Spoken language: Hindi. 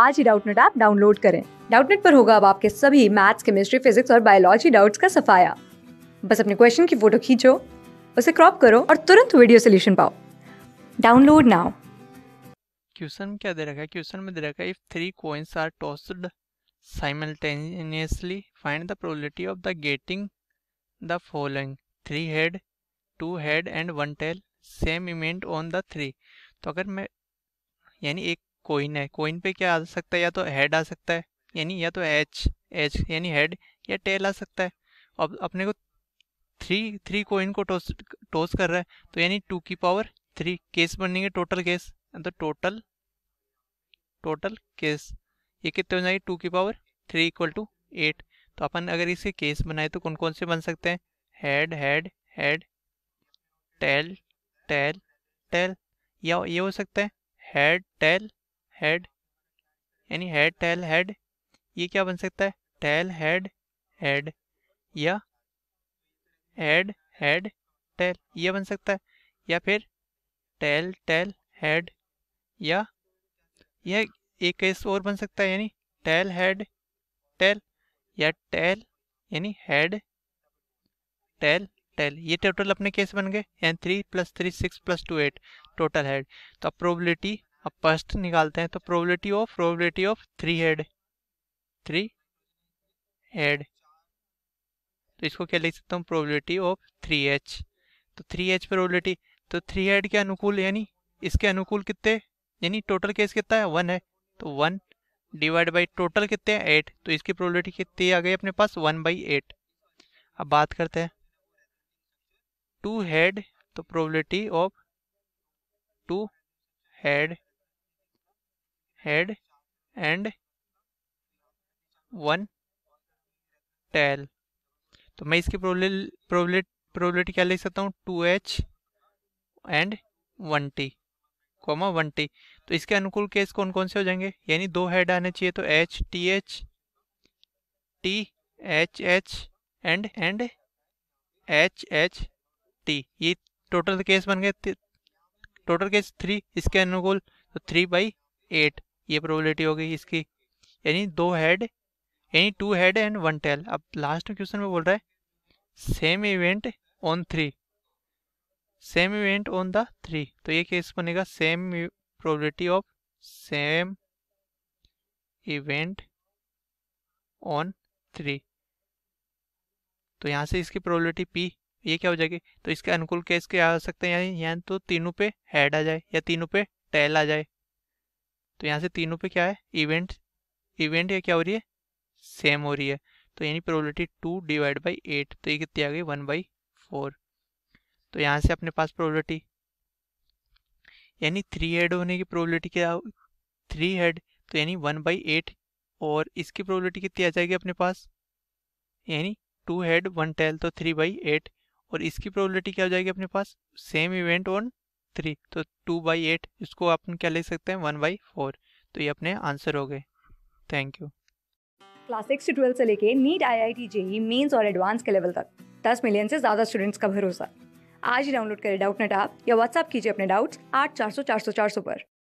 आज ही डाउटनेट ऐप डाउनलोड करें डाउटनेट पर होगा अब आपके सभी मैथ्स केमिस्ट्री फिजिक्स और बायोलॉजी डाउट्स का सफाया बस अपने क्वेश्चन की फोटो खींचो उसे क्रॉप करो और तुरंत वीडियो सोल्यूशन पाओ डाउनलोड नाउ क्वेश्चन क्या दे रखा है क्वेश्चन में दे रखा है if three coins are tossed simultaneously find the probability of the getting the following three head two head and one tail same event on the three तो अगर मैं यानी एक कोइन है कोइन पे क्या आ सकता है या तो हेड आ सकता है यानी या तो एच एच यानी हेड या टेल आ सकता है अब अपने को थ्री थ्री कोइन को टोस टोस कर रहा है तो यानी टू की पावर थ्री केस बनेंगे टोटल केस तो टोटल टोटल केस ये कितने हो जाएंगे टू की power three equal to eight तो अपन अगर इसके केस बनाए तो कौन कौन से बन सकते हैं head head head tail tail tail या ये हो सकता है हेड टेल हेड यानी हेड टेल हेड ये क्या बन सकता है टेल हेड हेड या हेड हेड टेल ये बन सकता है या फिर टेल टेल हेड या यह एक केस और बन सकता है यानी टेल हेड टेल या टेल यानी हेड टेल टेल ये टोटल अपने केस बन गए यानी three plus three six plus two eight total head तो अब प्रोबेबिलिटी अब फर्स्ट निकालते हैं तो probability of probability of three head three head तो इसको क्या लिख सकता हूँ प्रोबेबिलिटी ऑफ थ्री एच तो थ्री एच प्रोबेबिलिटी तो थ्री हेड के अनुकूल यानी इसके अनुकूल कितने यानी टोटल केस कितना है वन है तो वन डिवाइड बाई टोटल कितने हैं एट तो इसकी प्रोबेबिलिटी कितनी आ गई अपने पास वन बाई एट अब बात करते हैं टू हेड तो probability of two head head and one tail तो मैं इसकी प्रोबेबिलिटी क्या लिख सकता हूँ two H and one T comma one T तो इसके अनुकूल केस कौन कौन से हो जाएंगे यानी दो हेड आने चाहिए तो H T H T H H and and H H T ये टोटल केस बन गए टोटल केस थ्री इसके अनुकूल तो थ्री बाई एट ये प्रोबेबिलिटी हो गई इसकी यानी दो हेड यानी two head and one tail अब लास्ट क्वेश्चन में बोल रहा है same event on three same event on the three तो ये केस बनेगा same probability of same event on three तो यहाँ से इसकी प्रोबेबिलिटी पी ये क्या हो जाएगी तो इसके अनुकूल केस के आ सकते हैं यानी यहाँ तो तीनों पे हेड आ जाए या तीनों पे टेल आ जाए तो यहाँ से तीनों पे क्या है इवेंट इवेंट या क्या हो रही है सेम हो रही है तो यानी probability two divide by eight तो ये कितनी आ गई वन बाई फोर तो यहाँ से अपने पास प्रोबेबिलिटी यानी थ्री हेड होने की प्रोबेबिलिटी क्या थ्री हेड तो यानी वन बाई एट और इसकी प्रोबेबिलिटी कितनी आ जाएगी अपने पास यानी टू हेड वन टेल तो थ्री बाई एट और इसकी प्रोबेबिलिटी क्या हो जाएगी अपने पास सेम इवेंट ऑन थ्री तो टू बाई एट इसको अपन क्या ले सकते हैं वन बाई फोर तो ये अपने आंसर हो गए थैंक यू क्लास सिक्स से ट्वेल्थ से लेके NEET I I T JEE Mains और एडवांस के लेवल तक दस मिलियन से ज़्यादा स्टूडेंट्स का भरोसा आज ही डाउनलोड करें डाउट नेट आप या व्हाट्सअप कीजिए अपने डाउट्स आठ चार सौ चार सौ चार सौ पर